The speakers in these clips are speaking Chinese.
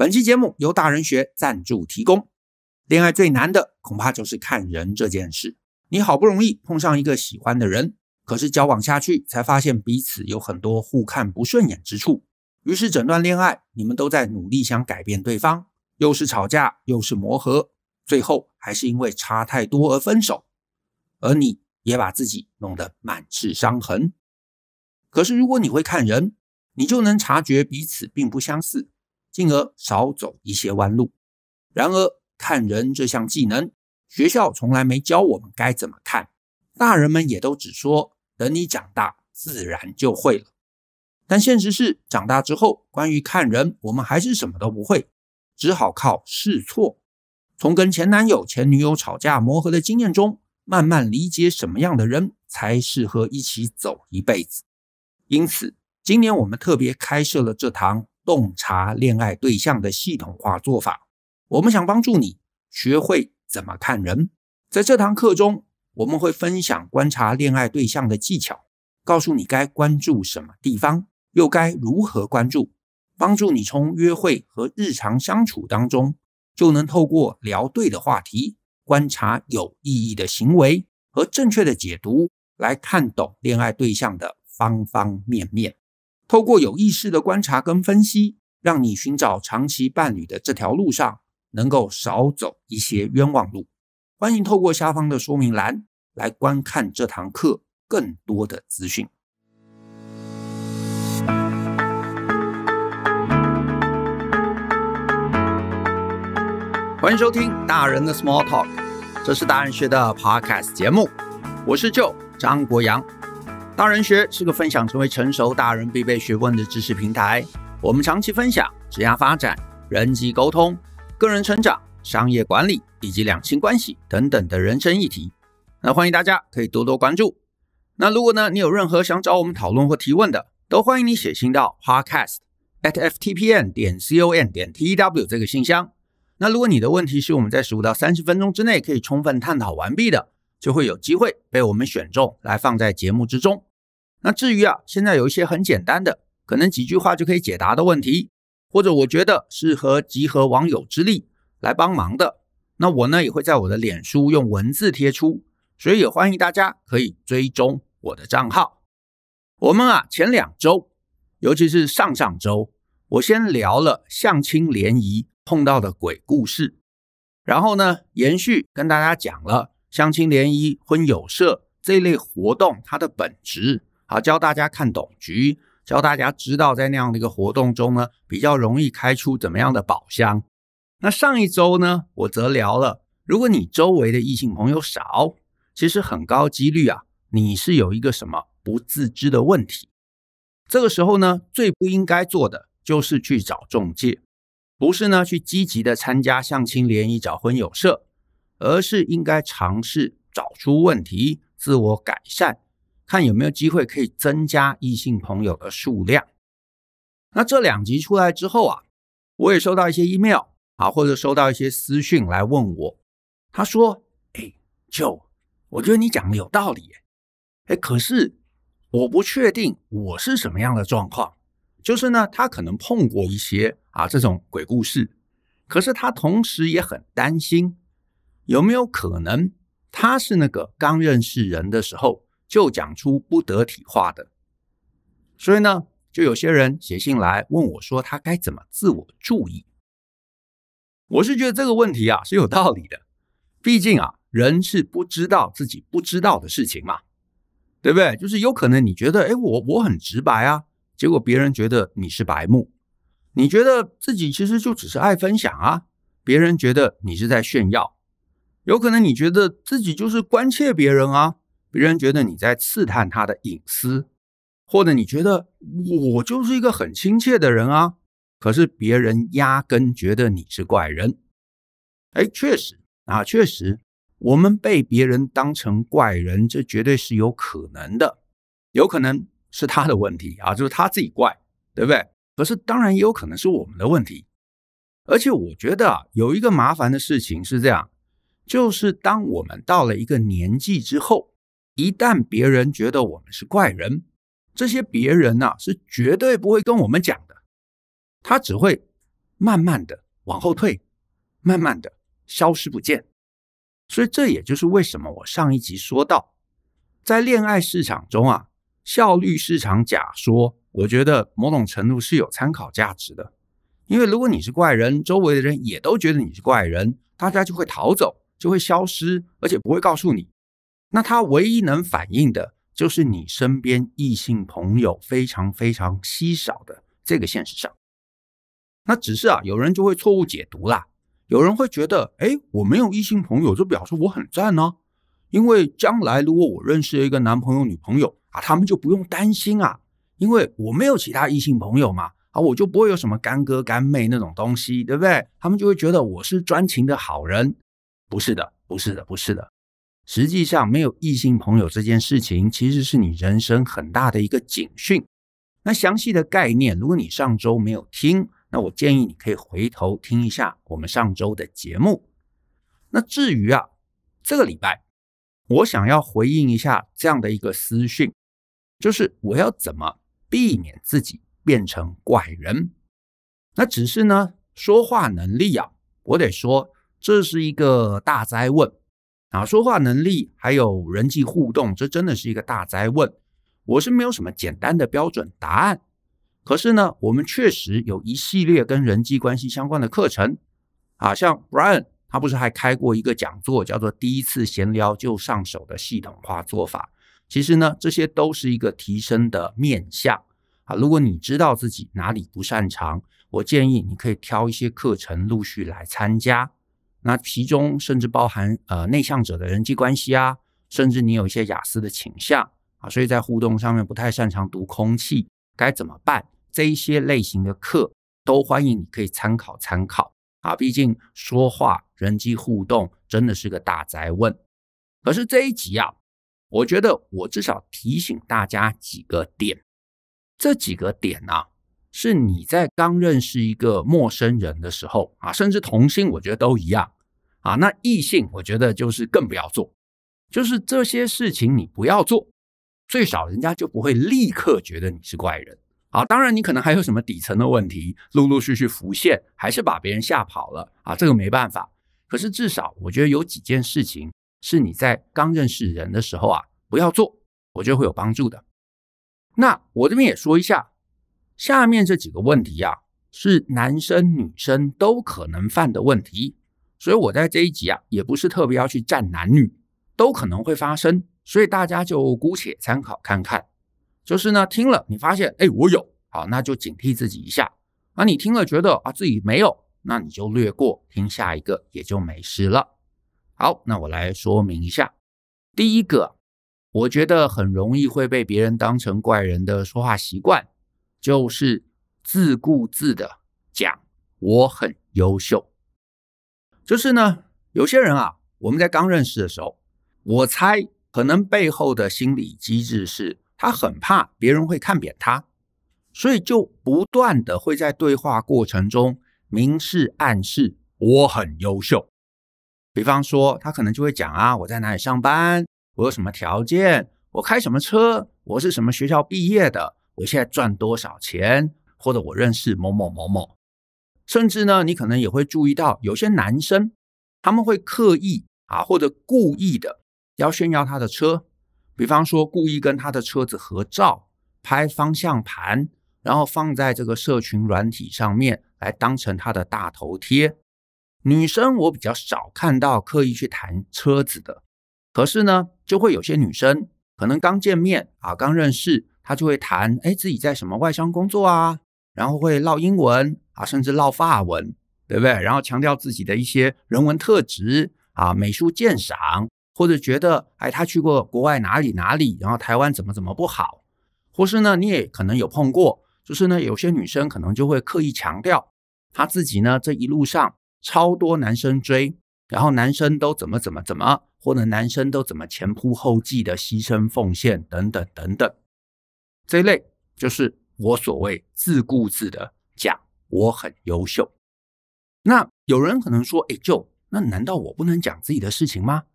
本期节目由大人学赞助提供。恋爱最难的恐怕就是看人这件事。你好不容易碰上一个喜欢的人，可是交往下去才发现彼此有很多互看不顺眼之处。于是整段恋爱，你们都在努力想改变对方，又是吵架又是磨合，最后还是因为差太多而分手。而你也把自己弄得满是伤痕。可是如果你会看人，你就能察觉彼此并不相似。进而少走一些弯路。然而，看人这项技能，学校从来没教我们该怎么看，大人们也都只说等你长大自然就会了。但现实是，长大之后，关于看人，我们还是什么都不会，只好靠试错。从跟前男友、前女友吵架磨合的经验中，慢慢理解什么样的人才适合一起走一辈子。因此，今年我们特别开设了这堂。洞察恋爱对象的系统化做法，我们想帮助你学会怎么看人。在这堂课中，我们会分享观察恋爱对象的技巧，告诉你该关注什么地方，又该如何关注，帮助你从约会和日常相处当中，就能透过聊对的话题，观察有意义的行为和正确的解读，来看懂恋爱对象的方方面面。透过有意识的观察跟分析，让你寻找长期伴侣的这条路上能够少走一些冤枉路。欢迎透过下方的说明栏来观看这堂课更多的资讯。欢迎收听《大人的 Small Talk》，这是大人学的 Podcast 节目，我是舅张国阳。大人学是个分享成为成熟大人必备学问的知识平台。我们长期分享职业发展、人际沟通、个人成长、商业管理以及两性关系等等的人生议题。那欢迎大家可以多多关注。那如果呢，你有任何想找我们讨论或提问的，都欢迎你写信到 podcast at ftpn 点 com 点 tw 这个信箱。那如果你的问题是我们在十五到三十分钟之内可以充分探讨完毕的，就会有机会被我们选中来放在节目之中。那至于啊，现在有一些很简单的，可能几句话就可以解答的问题，或者我觉得适合集合网友之力来帮忙的，那我呢也会在我的脸书用文字贴出，所以也欢迎大家可以追踪我的账号。我们啊前两周，尤其是上上周，我先聊了相亲联谊碰到的鬼故事，然后呢延续跟大家讲了相亲联谊婚友社这一类活动它的本质。好，教大家看懂局，教大家知道在那样的一个活动中呢，比较容易开出怎么样的宝箱。那上一周呢，我则聊了，如果你周围的异性朋友少，其实很高几率啊，你是有一个什么不自知的问题。这个时候呢，最不应该做的就是去找中介，不是呢去积极的参加相亲联谊、找婚友社，而是应该尝试找出问题，自我改善。看有没有机会可以增加异性朋友的数量。那这两集出来之后啊，我也收到一些 email 啊，或者收到一些私讯来问我。他说：“哎，Joe，我觉得你讲的有道理。哎，可是我不确定我是什么样的状况。就是呢，他可能碰过一些啊这种鬼故事，可是他同时也很担心，有没有可能他是那个刚认识人的时候？”就讲出不得体话的，所以呢，就有些人写信来问我说，他该怎么自我注意。我是觉得这个问题啊是有道理的，毕竟啊，人是不知道自己不知道的事情嘛，对不对？就是有可能你觉得，哎，我我很直白啊，结果别人觉得你是白目；你觉得自己其实就只是爱分享啊，别人觉得你是在炫耀；有可能你觉得自己就是关切别人啊。别人觉得你在刺探他的隐私，或者你觉得我就是一个很亲切的人啊，可是别人压根觉得你是怪人。哎，确实啊，确实，我们被别人当成怪人，这绝对是有可能的。有可能是他的问题啊，就是他自己怪，对不对？可是当然也有可能是我们的问题。而且我觉得啊，有一个麻烦的事情是这样，就是当我们到了一个年纪之后。一旦别人觉得我们是怪人，这些别人呐是绝对不会跟我们讲的，他只会慢慢的往后退，慢慢的消失不见。所以这也就是为什么我上一集说到，在恋爱市场中啊，效率市场假说，我觉得某种程度是有参考价值的。因为如果你是怪人，周围的人也都觉得你是怪人，大家就会逃走，就会消失，而且不会告诉你。那他唯一能反映的，就是你身边异性朋友非常非常稀少的这个现实上。那只是啊，有人就会错误解读啦。有人会觉得，哎，我没有异性朋友，就表示我很赞哦。因为将来如果我认识一个男朋友、女朋友啊，他们就不用担心啊，因为我没有其他异性朋友嘛，啊，我就不会有什么干哥干妹那种东西，对不对？他们就会觉得我是专情的好人。不是的，不是的，不是的。实际上，没有异性朋友这件事情，其实是你人生很大的一个警讯。那详细的概念，如果你上周没有听，那我建议你可以回头听一下我们上周的节目。那至于啊，这个礼拜我想要回应一下这样的一个私讯，就是我要怎么避免自己变成怪人？那只是呢，说话能力啊，我得说这是一个大灾问。啊，说话能力还有人际互动，这真的是一个大灾问。我是没有什么简单的标准答案。可是呢，我们确实有一系列跟人际关系相关的课程啊，像 Brian，他不是还开过一个讲座，叫做《第一次闲聊就上手的系统化做法》。其实呢，这些都是一个提升的面向啊。如果你知道自己哪里不擅长，我建议你可以挑一些课程陆续来参加。那其中甚至包含呃内向者的人际关系啊，甚至你有一些雅思的倾向啊，所以在互动上面不太擅长读空气该怎么办？这一些类型的课都欢迎你可以参考参考啊，毕竟说话人机互动真的是个大宅问。可是这一集啊，我觉得我至少提醒大家几个点，这几个点呢。是你在刚认识一个陌生人的时候啊，甚至同性，我觉得都一样啊。那异性，我觉得就是更不要做，就是这些事情你不要做，最少人家就不会立刻觉得你是怪人啊。当然，你可能还有什么底层的问题，陆陆续续浮现，还是把别人吓跑了啊，这个没办法。可是至少，我觉得有几件事情是你在刚认识人的时候啊不要做，我觉得会有帮助的。那我这边也说一下。下面这几个问题啊，是男生女生都可能犯的问题，所以我在这一集啊，也不是特别要去站男女，都可能会发生，所以大家就姑且参考看看。就是呢，听了你发现，哎，我有，好，那就警惕自己一下。啊，你听了觉得啊自己没有，那你就略过，听下一个也就没事了。好，那我来说明一下，第一个，我觉得很容易会被别人当成怪人的说话习惯。就是自顾自的讲我很优秀。就是呢，有些人啊，我们在刚认识的时候，我猜可能背后的心理机制是他很怕别人会看扁他，所以就不断的会在对话过程中明示暗示我很优秀。比方说，他可能就会讲啊，我在哪里上班，我有什么条件，我开什么车，我是什么学校毕业的。我现在赚多少钱，或者我认识某某某某，甚至呢，你可能也会注意到，有些男生他们会刻意啊，或者故意的要炫耀他的车，比方说故意跟他的车子合照，拍方向盘，然后放在这个社群软体上面来当成他的大头贴。女生我比较少看到刻意去谈车子的，可是呢，就会有些女生可能刚见面啊，刚认识。他就会谈哎，自己在什么外商工作啊，然后会唠英文啊，甚至唠法文，对不对？然后强调自己的一些人文特质啊，美术鉴赏，或者觉得哎，他去过国外哪里哪里，然后台湾怎么怎么不好。或是呢，你也可能有碰过，就是呢，有些女生可能就会刻意强调她自己呢这一路上超多男生追，然后男生都怎么怎么怎么，或者男生都怎么前仆后继的牺牲奉献等等等等。这类就是我所谓自顾自的讲，我很优秀。那有人可能说：“哎，就那难道我不能讲自己的事情吗？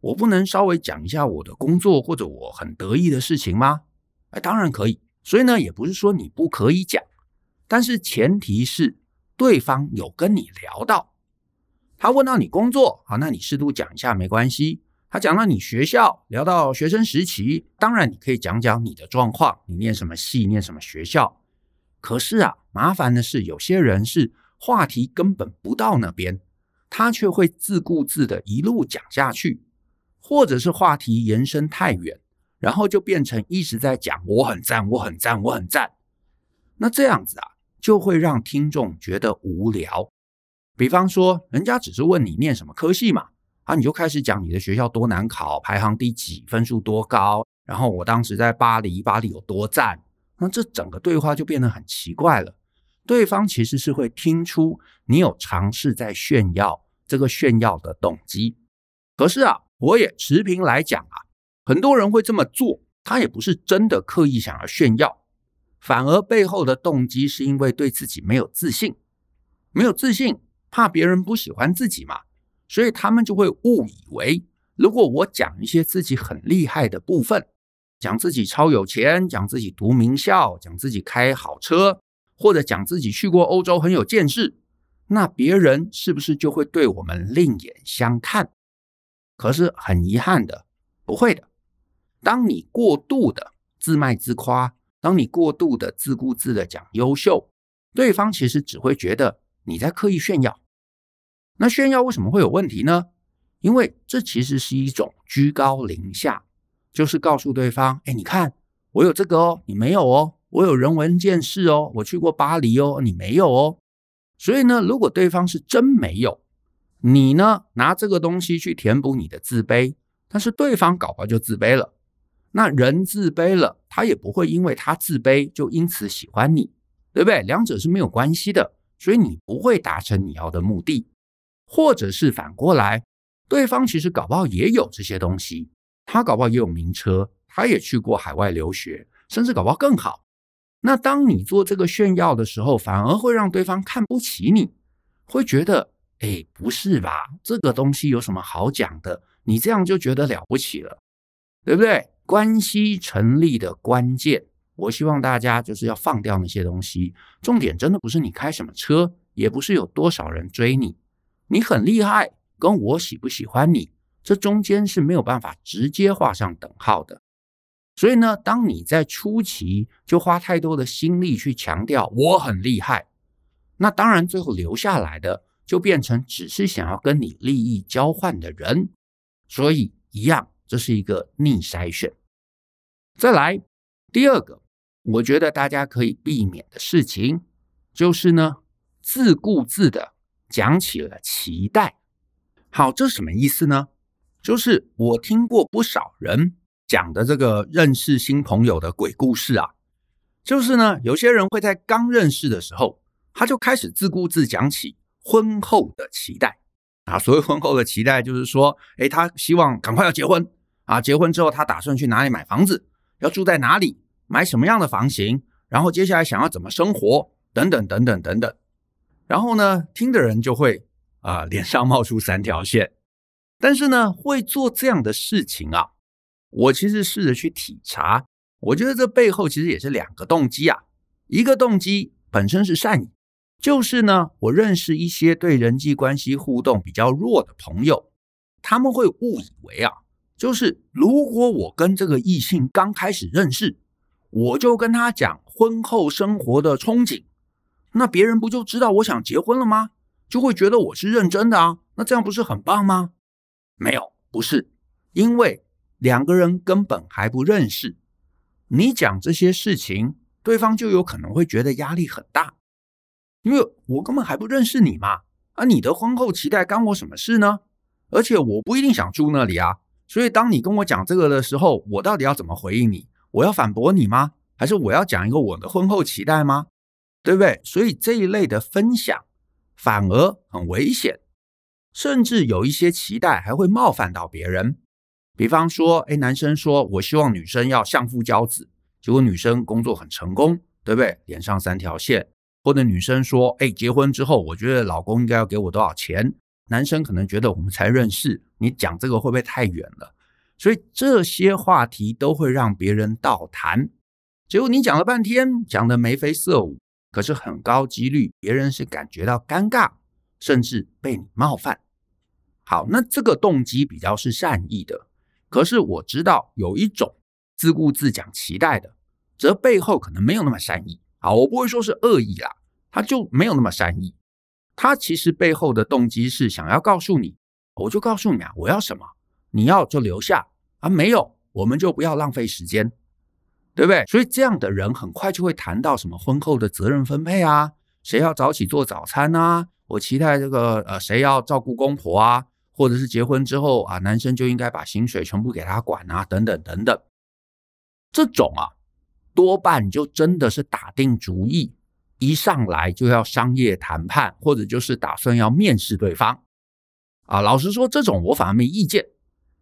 我不能稍微讲一下我的工作或者我很得意的事情吗？”哎，当然可以。所以呢，也不是说你不可以讲，但是前提是对方有跟你聊到，他问到你工作好，那你适度讲一下没关系。他讲到你学校，聊到学生时期，当然你可以讲讲你的状况，你念什么系，念什么学校。可是啊，麻烦的是，有些人是话题根本不到那边，他却会自顾自的一路讲下去，或者是话题延伸太远，然后就变成一直在讲我很赞，我很赞，我很赞。那这样子啊，就会让听众觉得无聊。比方说，人家只是问你念什么科系嘛。啊，你就开始讲你的学校多难考，排行第几，分数多高，然后我当时在巴黎，巴黎有多赞。那这整个对话就变得很奇怪了。对方其实是会听出你有尝试在炫耀，这个炫耀的动机。可是啊，我也持平来讲啊，很多人会这么做，他也不是真的刻意想要炫耀，反而背后的动机是因为对自己没有自信，没有自信，怕别人不喜欢自己嘛。所以他们就会误以为，如果我讲一些自己很厉害的部分，讲自己超有钱，讲自己读名校，讲自己开好车，或者讲自己去过欧洲很有见识，那别人是不是就会对我们另眼相看？可是很遗憾的，不会的。当你过度的自卖自夸，当你过度的自顾自的讲优秀，对方其实只会觉得你在刻意炫耀。那炫耀为什么会有问题呢？因为这其实是一种居高临下，就是告诉对方：哎，你看我有这个哦，你没有哦；我有人文见识哦，我去过巴黎哦，你没有哦。所以呢，如果对方是真没有，你呢拿这个东西去填补你的自卑，但是对方搞不好就自卑了。那人自卑了，他也不会因为他自卑就因此喜欢你，对不对？两者是没有关系的，所以你不会达成你要的目的。或者是反过来，对方其实搞不好也有这些东西，他搞不好也有名车，他也去过海外留学，甚至搞不好更好。那当你做这个炫耀的时候，反而会让对方看不起你，会觉得哎，不是吧，这个东西有什么好讲的？你这样就觉得了不起了，对不对？关系成立的关键，我希望大家就是要放掉那些东西。重点真的不是你开什么车，也不是有多少人追你。你很厉害，跟我喜不喜欢你，这中间是没有办法直接画上等号的。所以呢，当你在初期就花太多的心力去强调我很厉害，那当然最后留下来的就变成只是想要跟你利益交换的人。所以一样，这是一个逆筛选。再来第二个，我觉得大家可以避免的事情，就是呢，自顾自的。讲起了期待，好，这是什么意思呢？就是我听过不少人讲的这个认识新朋友的鬼故事啊，就是呢，有些人会在刚认识的时候，他就开始自顾自讲起婚后的期待啊。所谓婚后的期待，就是说，哎，他希望赶快要结婚啊，结婚之后他打算去哪里买房子，要住在哪里，买什么样的房型，然后接下来想要怎么生活，等等等等等等。然后呢，听的人就会啊，脸上冒出三条线。但是呢，会做这样的事情啊，我其实试着去体察。我觉得这背后其实也是两个动机啊。一个动机本身是善意，就是呢，我认识一些对人际关系互动比较弱的朋友，他们会误以为啊，就是如果我跟这个异性刚开始认识，我就跟他讲婚后生活的憧憬。那别人不就知道我想结婚了吗？就会觉得我是认真的啊，那这样不是很棒吗？没有，不是，因为两个人根本还不认识，你讲这些事情，对方就有可能会觉得压力很大，因为我根本还不认识你嘛，啊，你的婚后期待干我什么事呢？而且我不一定想住那里啊，所以当你跟我讲这个的时候，我到底要怎么回应你？我要反驳你吗？还是我要讲一个我的婚后期待吗？对不对？所以这一类的分享反而很危险，甚至有一些期待还会冒犯到别人。比方说，哎，男生说我希望女生要相夫教子，结果女生工作很成功，对不对？连上三条线。或者女生说，哎，结婚之后我觉得老公应该要给我多少钱？男生可能觉得我们才认识，你讲这个会不会太远了？所以这些话题都会让别人倒谈，结果你讲了半天，讲的眉飞色舞。可是很高几率，别人是感觉到尴尬，甚至被你冒犯。好，那这个动机比较是善意的。可是我知道有一种自顾自讲期待的，则背后可能没有那么善意啊。我不会说是恶意啦，他就没有那么善意。他其实背后的动机是想要告诉你，我就告诉你啊，我要什么，你要就留下啊，没有我们就不要浪费时间。对不对？所以这样的人很快就会谈到什么婚后的责任分配啊，谁要早起做早餐啊？我期待这个呃，谁要照顾公婆啊？或者是结婚之后啊，男生就应该把薪水全部给他管啊，等等等等。这种啊，多半就真的是打定主意，一上来就要商业谈判，或者就是打算要面试对方啊。老实说，这种我反而没意见，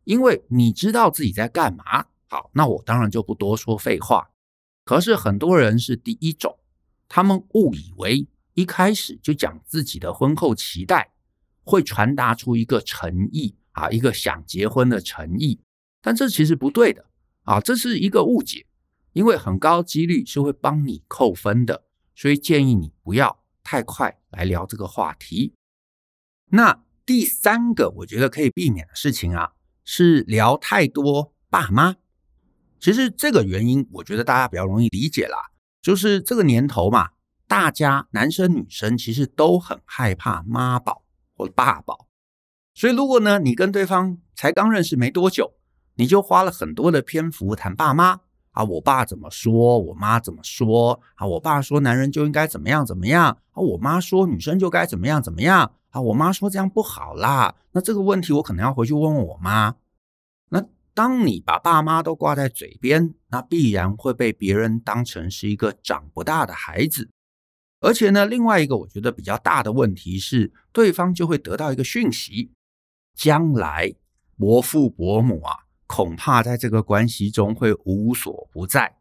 因为你知道自己在干嘛。好，那我当然就不多说废话。可是很多人是第一种，他们误以为一开始就讲自己的婚后期待，会传达出一个诚意啊，一个想结婚的诚意。但这其实不对的啊，这是一个误解，因为很高几率是会帮你扣分的。所以建议你不要太快来聊这个话题。那第三个我觉得可以避免的事情啊，是聊太多爸妈。其实这个原因，我觉得大家比较容易理解啦，就是这个年头嘛，大家男生女生其实都很害怕妈宝或爸宝，所以如果呢，你跟对方才刚认识没多久，你就花了很多的篇幅谈爸妈啊，我爸怎么说，我妈怎么说啊？我爸说男人就应该怎么样怎么样啊？我妈说女生就该怎么样怎么样啊？我妈说这样不好啦，那这个问题我可能要回去问问我妈。当你把爸妈都挂在嘴边，那必然会被别人当成是一个长不大的孩子。而且呢，另外一个我觉得比较大的问题是，对方就会得到一个讯息：将来伯父伯母啊，恐怕在这个关系中会无所不在。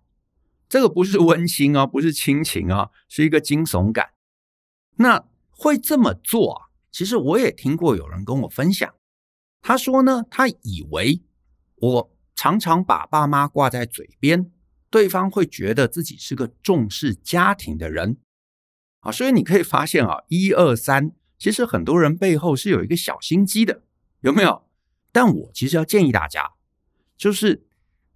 这个不是温馨啊，不是亲情啊，是一个惊悚感。那会这么做啊？其实我也听过有人跟我分享，他说呢，他以为。我常常把爸妈挂在嘴边，对方会觉得自己是个重视家庭的人，啊，所以你可以发现啊，一二三，其实很多人背后是有一个小心机的，有没有？但我其实要建议大家，就是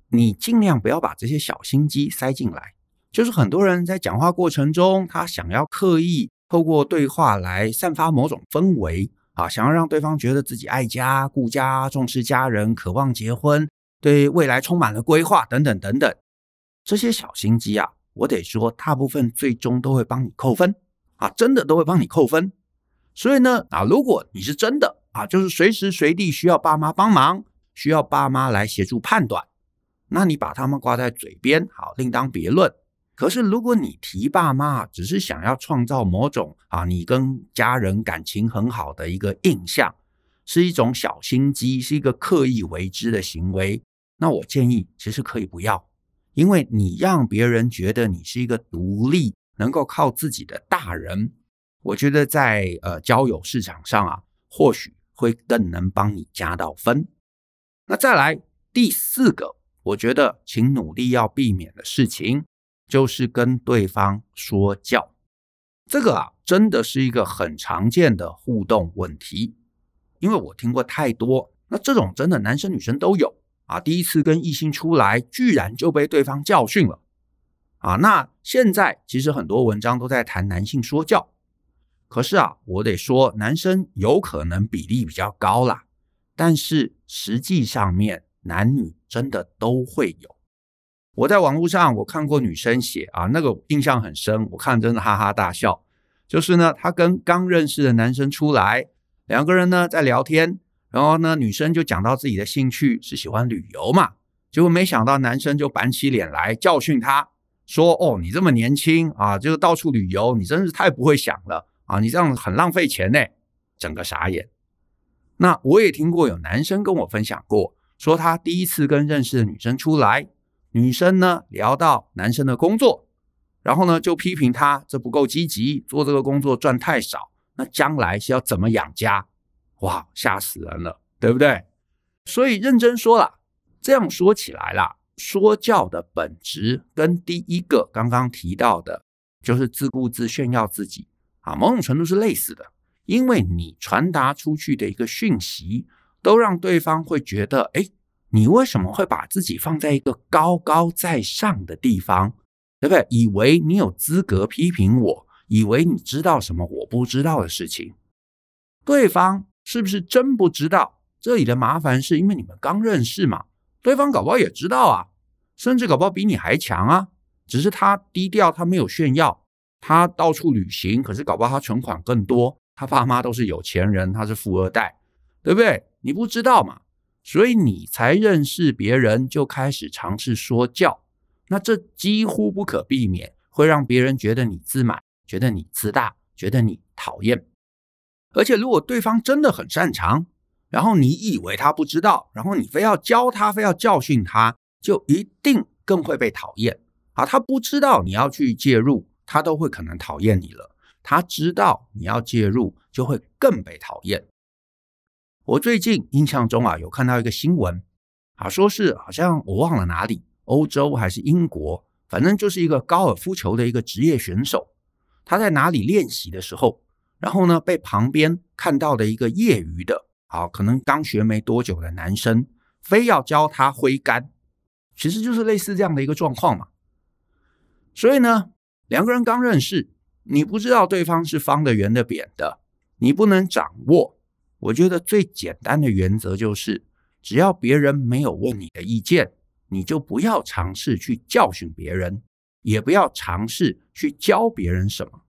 你尽量不要把这些小心机塞进来，就是很多人在讲话过程中，他想要刻意透过对话来散发某种氛围。啊，想要让对方觉得自己爱家、顾家、重视家人，渴望结婚，对未来充满了规划，等等等等，这些小心机啊，我得说，大部分最终都会帮你扣分啊，真的都会帮你扣分。所以呢，啊，如果你是真的啊，就是随时随地需要爸妈帮忙，需要爸妈来协助判断，那你把他们挂在嘴边，好，另当别论。可是，如果你提爸妈只是想要创造某种啊，你跟家人感情很好的一个印象，是一种小心机，是一个刻意为之的行为，那我建议其实可以不要，因为你让别人觉得你是一个独立、能够靠自己的大人，我觉得在呃交友市场上啊，或许会更能帮你加到分。那再来第四个，我觉得请努力要避免的事情。就是跟对方说教，这个啊真的是一个很常见的互动问题，因为我听过太多。那这种真的男生女生都有啊，第一次跟异性出来，居然就被对方教训了啊。那现在其实很多文章都在谈男性说教，可是啊，我得说，男生有可能比例比较高啦，但是实际上面男女真的都会有。我在网络上，我看过女生写啊，那个印象很深。我看真的哈哈大笑，就是呢，她跟刚认识的男生出来，两个人呢在聊天，然后呢女生就讲到自己的兴趣是喜欢旅游嘛，结果没想到男生就板起脸来教训她说：“哦，你这么年轻啊，就是到处旅游，你真是太不会想了啊，你这样很浪费钱呢。”整个傻眼。那我也听过有男生跟我分享过，说他第一次跟认识的女生出来。女生呢聊到男生的工作，然后呢就批评他这不够积极，做这个工作赚太少，那将来是要怎么养家？哇，吓死人了，对不对？所以认真说了，这样说起来了，说教的本质跟第一个刚刚提到的，就是自顾自炫耀自己啊，某种程度是类似的，因为你传达出去的一个讯息，都让对方会觉得，哎。你为什么会把自己放在一个高高在上的地方？对不对？以为你有资格批评我，以为你知道什么我不知道的事情？对方是不是真不知道？这里的麻烦是因为你们刚认识嘛？对方搞不好也知道啊，甚至搞不好比你还强啊。只是他低调，他没有炫耀，他到处旅行，可是搞不好他存款更多，他爸妈都是有钱人，他是富二代，对不对？你不知道嘛？所以你才认识别人，就开始尝试说教，那这几乎不可避免会让别人觉得你自满，觉得你自大，觉得你讨厌。而且如果对方真的很擅长，然后你以为他不知道，然后你非要教他，非要教训他，就一定更会被讨厌啊！他不知道你要去介入，他都会可能讨厌你了；他知道你要介入，就会更被讨厌。我最近印象中啊，有看到一个新闻啊，说是好像我忘了哪里，欧洲还是英国，反正就是一个高尔夫球的一个职业选手，他在哪里练习的时候，然后呢被旁边看到的一个业余的，啊，可能刚学没多久的男生，非要教他挥杆，其实就是类似这样的一个状况嘛。所以呢，两个人刚认识，你不知道对方是方的、圆的、扁的，你不能掌握。我觉得最简单的原则就是，只要别人没有问你的意见，你就不要尝试去教训别人，也不要尝试去教别人什么。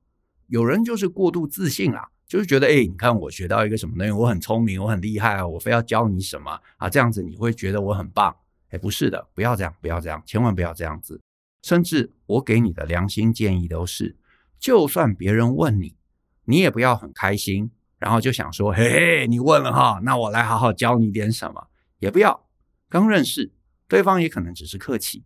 有人就是过度自信啊，就是觉得，哎，你看我学到一个什么东西，我很聪明，我很厉害，啊，我非要教你什么啊？这样子你会觉得我很棒。哎，不是的，不要这样，不要这样，千万不要这样子。甚至我给你的良心建议都是，就算别人问你，你也不要很开心。然后就想说，嘿嘿，你问了哈，那我来好好教你点什么。也不要，刚认识对方也可能只是客气，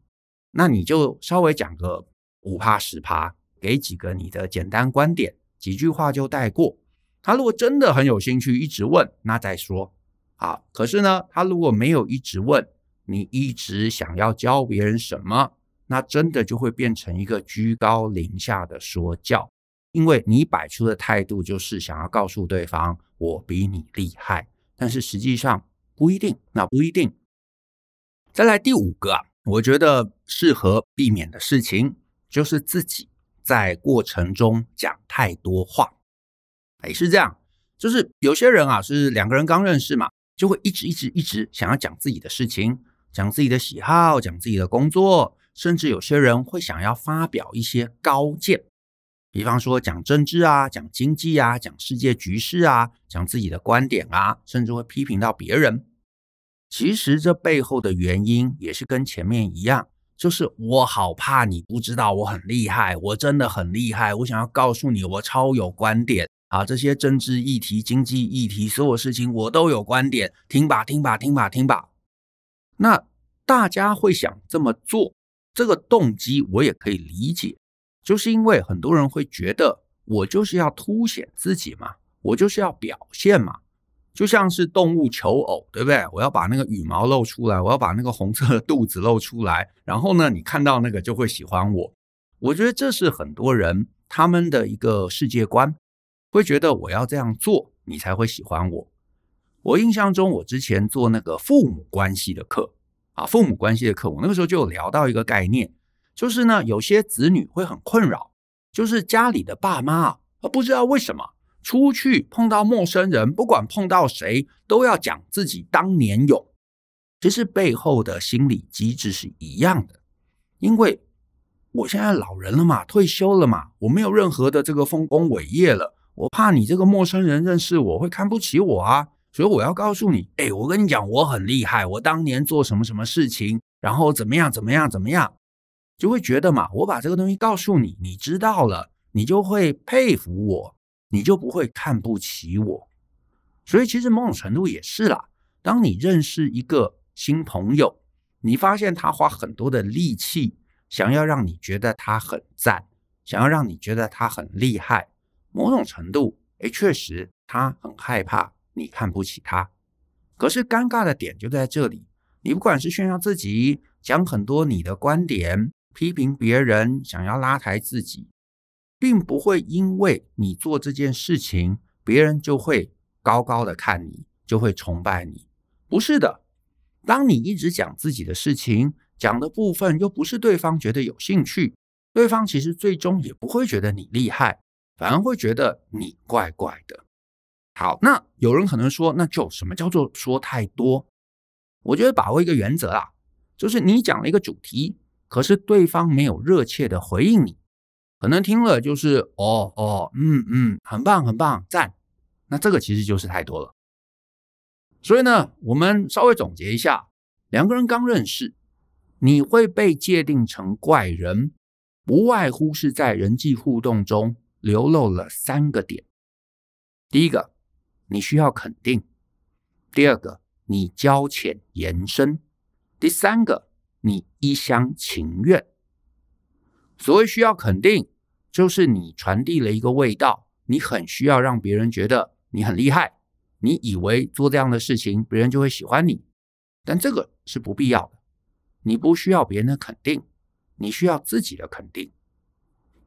那你就稍微讲个五趴十趴，给几个你的简单观点，几句话就带过。他如果真的很有兴趣一直问，那再说。好，可是呢，他如果没有一直问，你一直想要教别人什么，那真的就会变成一个居高临下的说教。因为你摆出的态度就是想要告诉对方我比你厉害，但是实际上不一定，那不一定。再来第五个啊，我觉得适合避免的事情就是自己在过程中讲太多话。哎，是这样，就是有些人啊，是两个人刚认识嘛，就会一直一直一直想要讲自己的事情，讲自己的喜好，讲自己的工作，甚至有些人会想要发表一些高见。比方说讲政治啊，讲经济啊，讲世界局势啊，讲自己的观点啊，甚至会批评到别人。其实这背后的原因也是跟前面一样，就是我好怕你不知道我很厉害，我真的很厉害，我想要告诉你我超有观点啊，这些政治议题、经济议题，所有事情我都有观点，听吧听吧听吧听吧。那大家会想这么做，这个动机我也可以理解。就是因为很多人会觉得，我就是要凸显自己嘛，我就是要表现嘛，就像是动物求偶，对不对？我要把那个羽毛露出来，我要把那个红色的肚子露出来，然后呢，你看到那个就会喜欢我。我觉得这是很多人他们的一个世界观，会觉得我要这样做，你才会喜欢我。我印象中，我之前做那个父母关系的课啊，父母关系的课，我那个时候就聊到一个概念。就是呢，有些子女会很困扰，就是家里的爸妈啊，不知道为什么出去碰到陌生人，不管碰到谁，都要讲自己当年勇。其实背后的心理机制是一样的，因为我现在老人了嘛，退休了嘛，我没有任何的这个丰功伟业了，我怕你这个陌生人认识我会看不起我啊，所以我要告诉你，哎，我跟你讲，我很厉害，我当年做什么什么事情，然后怎么样怎么样怎么样。就会觉得嘛，我把这个东西告诉你，你知道了，你就会佩服我，你就不会看不起我。所以其实某种程度也是啦。当你认识一个新朋友，你发现他花很多的力气，想要让你觉得他很赞，想要让你觉得他很厉害。某种程度，哎，确实他很害怕你看不起他。可是尴尬的点就在这里，你不管是炫耀自己，讲很多你的观点。批评别人，想要拉抬自己，并不会因为你做这件事情，别人就会高高的看你，就会崇拜你。不是的，当你一直讲自己的事情，讲的部分又不是对方觉得有兴趣，对方其实最终也不会觉得你厉害，反而会觉得你怪怪的。好，那有人可能说，那就什么叫做说太多？我觉得把握一个原则啊，就是你讲了一个主题。可是对方没有热切的回应你，可能听了就是哦哦，嗯嗯，很棒很棒，赞。那这个其实就是太多了。所以呢，我们稍微总结一下，两个人刚认识，你会被界定成怪人，不外乎是在人际互动中流露了三个点：第一个，你需要肯定；第二个，你交浅言深；第三个。你一厢情愿。所谓需要肯定，就是你传递了一个味道，你很需要让别人觉得你很厉害。你以为做这样的事情，别人就会喜欢你，但这个是不必要的。你不需要别人的肯定，你需要自己的肯定。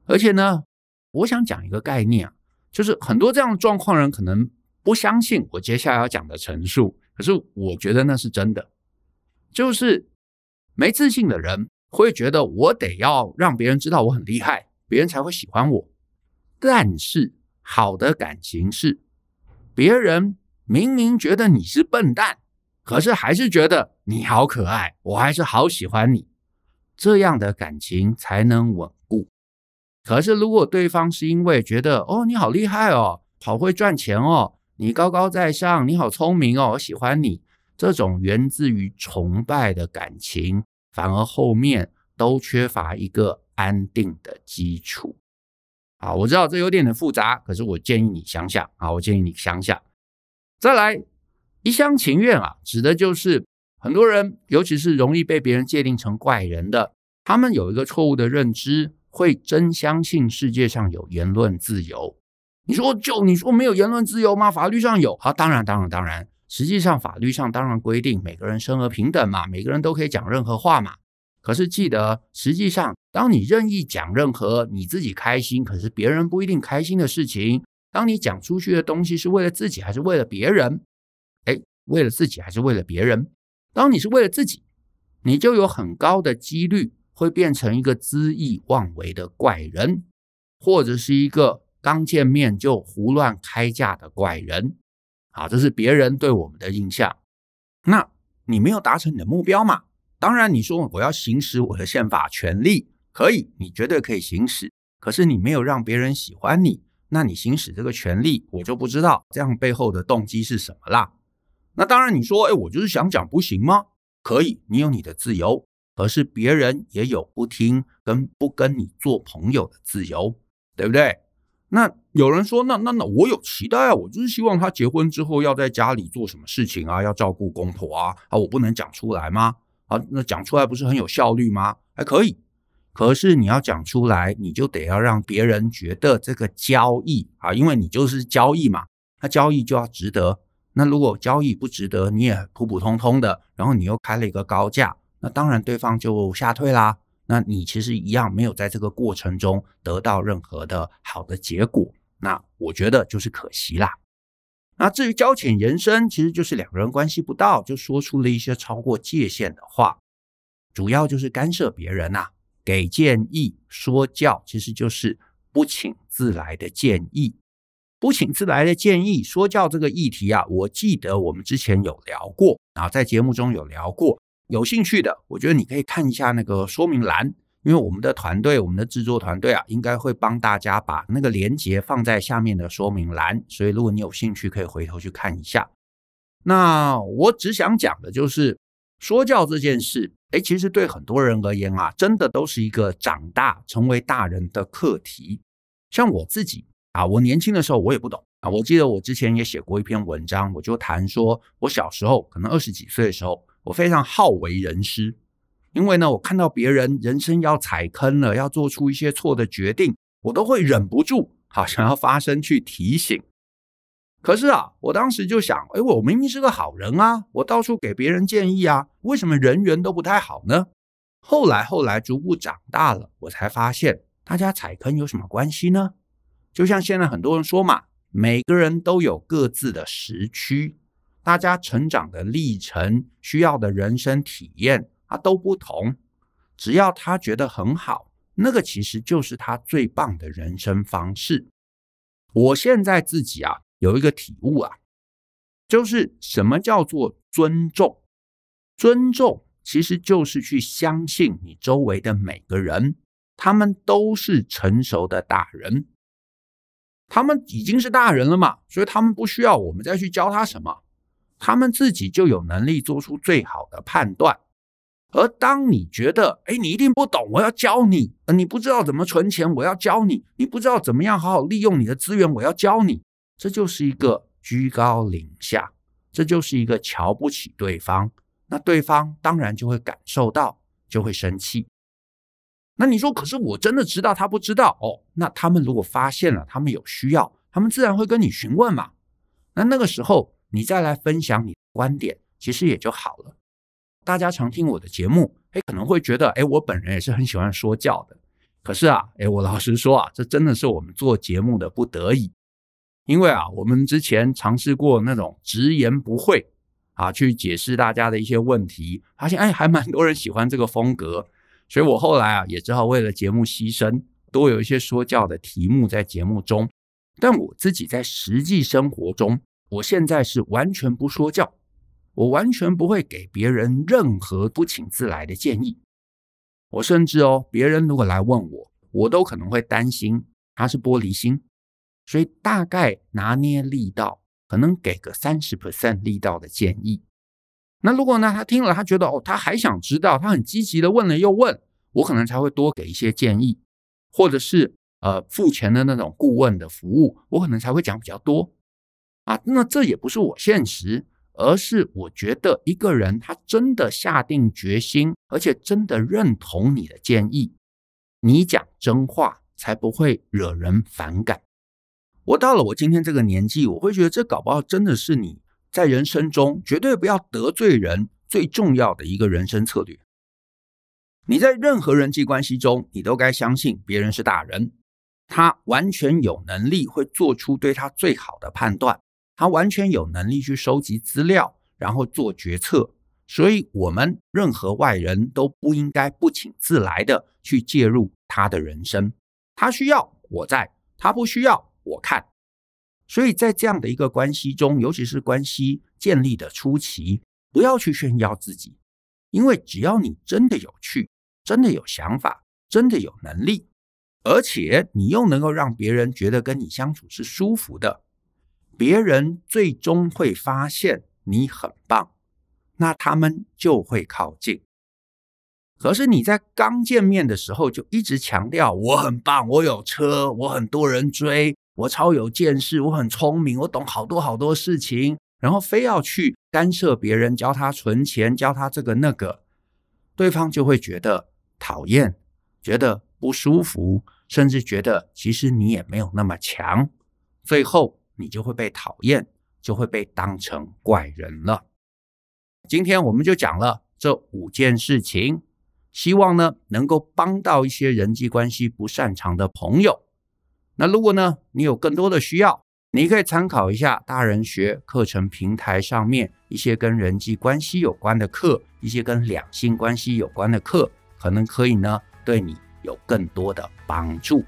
而且呢，我想讲一个概念啊，就是很多这样的状况，人可能不相信我接下来要讲的陈述，可是我觉得那是真的，就是。没自信的人会觉得我得要让别人知道我很厉害，别人才会喜欢我。但是好的感情是，别人明明觉得你是笨蛋，可是还是觉得你好可爱，我还是好喜欢你。这样的感情才能稳固。可是如果对方是因为觉得哦你好厉害哦，好会赚钱哦，你高高在上，你好聪明哦，我喜欢你。这种源自于崇拜的感情，反而后面都缺乏一个安定的基础。啊，我知道这有点很复杂，可是我建议你想想啊，我建议你想想。再来，一厢情愿啊，指的就是很多人，尤其是容易被别人界定成怪人的，他们有一个错误的认知，会真相信世界上有言论自由。你说就你说没有言论自由吗？法律上有啊，当然，当然，当然。实际上，法律上当然规定每个人生而平等嘛，每个人都可以讲任何话嘛。可是记得，实际上，当你任意讲任何你自己开心，可是别人不一定开心的事情，当你讲出去的东西是为了自己还是为了别人？哎，为了自己还是为了别人？当你是为了自己，你就有很高的几率会变成一个恣意妄为的怪人，或者是一个刚见面就胡乱开价的怪人。啊，这是别人对我们的印象。那你没有达成你的目标嘛？当然，你说我要行使我的宪法权利，可以，你绝对可以行使。可是你没有让别人喜欢你，那你行使这个权利，我就不知道这样背后的动机是什么啦。那当然，你说，哎，我就是想讲，不行吗？可以，你有你的自由，可是别人也有不听跟不跟你做朋友的自由，对不对？那有人说，那那那我有期待啊，我就是希望他结婚之后要在家里做什么事情啊，要照顾公婆啊，啊，我不能讲出来吗？啊，那讲出来不是很有效率吗？还可以，可是你要讲出来，你就得要让别人觉得这个交易啊，因为你就是交易嘛，那交易就要值得。那如果交易不值得，你也普普通通的，然后你又开了一个高价，那当然对方就吓退啦。那你其实一样没有在这个过程中得到任何的好的结果，那我觉得就是可惜啦。那至于交浅言深，其实就是两个人关系不到，就说出了一些超过界限的话，主要就是干涉别人呐，给建议、说教，其实就是不请自来的建议。不请自来的建议、说教这个议题啊，我记得我们之前有聊过啊，在节目中有聊过。有兴趣的，我觉得你可以看一下那个说明栏，因为我们的团队，我们的制作团队啊，应该会帮大家把那个链接放在下面的说明栏。所以，如果你有兴趣，可以回头去看一下。那我只想讲的就是，说教这件事，哎，其实对很多人而言啊，真的都是一个长大成为大人的课题。像我自己啊，我年轻的时候我也不懂啊。我记得我之前也写过一篇文章，我就谈说我小时候，可能二十几岁的时候。我非常好为人师，因为呢，我看到别人人生要踩坑了，要做出一些错的决定，我都会忍不住好想要发声去提醒。可是啊，我当时就想，哎，我明明是个好人啊，我到处给别人建议啊，为什么人缘都不太好呢？后来后来逐步长大了，我才发现，大家踩坑有什么关系呢？就像现在很多人说嘛，每个人都有各自的时区。大家成长的历程需要的人生体验啊都不同，只要他觉得很好，那个其实就是他最棒的人生方式。我现在自己啊有一个体悟啊，就是什么叫做尊重？尊重其实就是去相信你周围的每个人，他们都是成熟的大人，他们已经是大人了嘛，所以他们不需要我们再去教他什么。他们自己就有能力做出最好的判断，而当你觉得，哎，你一定不懂，我要教你；，你不知道怎么存钱，我要教你；，你不知道怎么样好好利用你的资源，我要教你。这就是一个居高临下，这就是一个瞧不起对方。那对方当然就会感受到，就会生气。那你说，可是我真的知道，他不知道哦。那他们如果发现了，他们有需要，他们自然会跟你询问嘛。那那个时候。你再来分享你的观点，其实也就好了。大家常听我的节目，哎，可能会觉得，哎，我本人也是很喜欢说教的。可是啊，哎，我老实说啊，这真的是我们做节目的不得已。因为啊，我们之前尝试过那种直言不讳啊，去解释大家的一些问题，发现哎，还蛮多人喜欢这个风格。所以我后来啊，也只好为了节目牺牲，多有一些说教的题目在节目中。但我自己在实际生活中。我现在是完全不说教，我完全不会给别人任何不请自来的建议。我甚至哦，别人如果来问我，我都可能会担心他是玻璃心，所以大概拿捏力道，可能给个三十 percent 力道的建议。那如果呢，他听了，他觉得哦，他还想知道，他很积极的问了又问，我可能才会多给一些建议，或者是呃付钱的那种顾问的服务，我可能才会讲比较多。啊，那这也不是我现实，而是我觉得一个人他真的下定决心，而且真的认同你的建议，你讲真话才不会惹人反感。我到了我今天这个年纪，我会觉得这搞不好真的是你在人生中绝对不要得罪人最重要的一个人生策略。你在任何人际关系中，你都该相信别人是大人，他完全有能力会做出对他最好的判断。他完全有能力去收集资料，然后做决策，所以我们任何外人都不应该不请自来的去介入他的人生。他需要我在，他不需要我看。所以在这样的一个关系中，尤其是关系建立的初期，不要去炫耀自己，因为只要你真的有趣，真的有想法，真的有能力，而且你又能够让别人觉得跟你相处是舒服的。别人最终会发现你很棒，那他们就会靠近。可是你在刚见面的时候就一直强调我很棒，我有车，我很多人追，我超有见识，我很聪明，我懂好多好多事情，然后非要去干涉别人，教他存钱，教他这个那个，对方就会觉得讨厌，觉得不舒服，甚至觉得其实你也没有那么强，最后。你就会被讨厌，就会被当成怪人了。今天我们就讲了这五件事情，希望呢能够帮到一些人际关系不擅长的朋友。那如果呢你有更多的需要，你可以参考一下大人学课程平台上面一些跟人际关系有关的课，一些跟两性关系有关的课，可能可以呢对你有更多的帮助。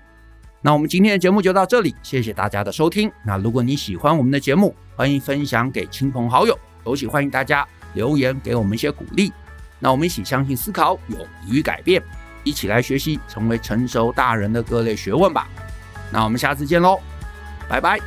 那我们今天的节目就到这里，谢谢大家的收听。那如果你喜欢我们的节目，欢迎分享给亲朋好友。尤其欢迎大家留言给我们一些鼓励。那我们一起相信、思考、勇于改变，一起来学习成为成熟大人的各类学问吧。那我们下次见喽，拜拜。